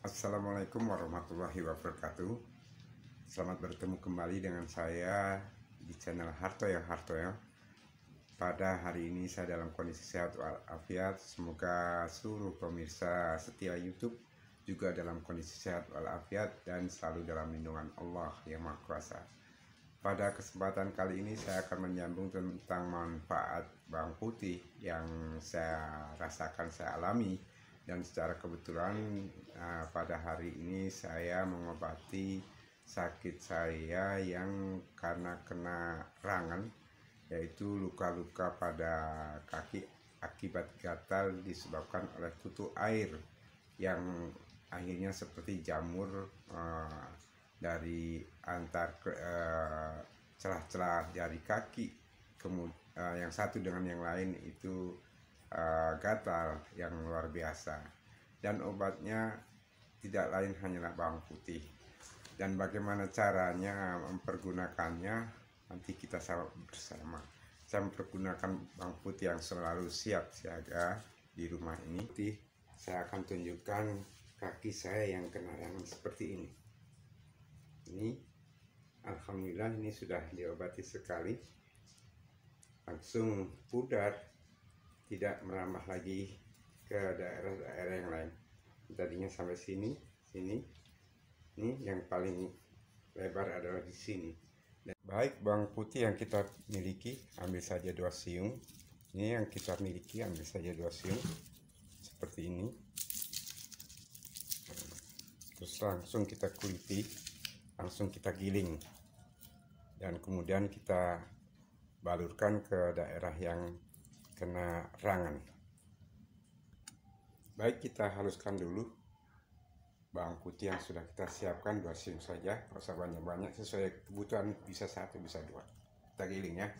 Assalamualaikum warahmatullahi wabarakatuh Selamat bertemu kembali dengan saya di channel Harto yang Harto ya. Pada hari ini saya dalam kondisi sehat walafiat Semoga seluruh pemirsa setia Youtube juga dalam kondisi sehat walafiat Dan selalu dalam lindungan Allah yang Maha Kuasa Pada kesempatan kali ini saya akan menyambung tentang manfaat bawang putih Yang saya rasakan saya alami dan secara kebetulan uh, pada hari ini saya mengobati sakit saya yang karena kena rangan yaitu luka-luka pada kaki akibat gatal disebabkan oleh kutu air yang akhirnya seperti jamur uh, dari antar eh, celah-celah uh, dari kaki kemudian uh, yang satu dengan yang lain itu uh, gatal yang luar biasa dan obatnya tidak lain hanyalah bawang putih dan bagaimana caranya mempergunakannya nanti kita sama bersama saya mempergunakan bawang putih yang selalu siap siaga di rumah ini saya akan tunjukkan kaki saya yang kena yang seperti ini ini Alhamdulillah ini sudah diobati sekali langsung pudar tidak merambah lagi ke daerah-daerah yang lain tadinya sampai sini sini ini yang paling lebar adalah di sini Dan baik bawang putih yang kita miliki ambil saja dua siung ini yang kita miliki ambil saja dua siung seperti ini terus langsung kita kuliti langsung kita giling dan kemudian kita balurkan ke daerah yang kena rangan baik kita haluskan dulu bawang putih yang sudah kita siapkan dua sim saja tidak usah banyak-banyak sesuai kebutuhan bisa satu bisa dua kita giling ya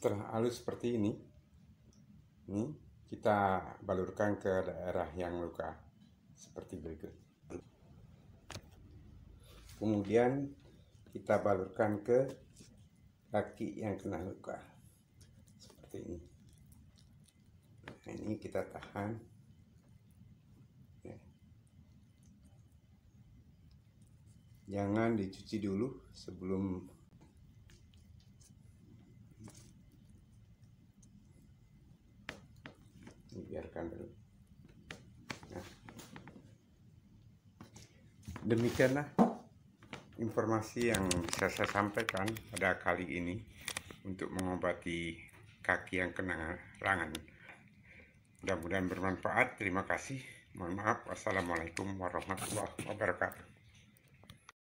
setelah halus seperti ini ini kita balurkan ke daerah yang luka seperti berikut kemudian kita balurkan ke kaki yang kena luka seperti ini nah, ini kita tahan ya. jangan dicuci dulu sebelum tekan dulu nah. demikianlah informasi yang bisa saya sampaikan pada kali ini untuk mengobati kaki yang kena rangan mudah-mudahan bermanfaat terima kasih mohon maaf wassalamualaikum warahmatullahi wabarakatuh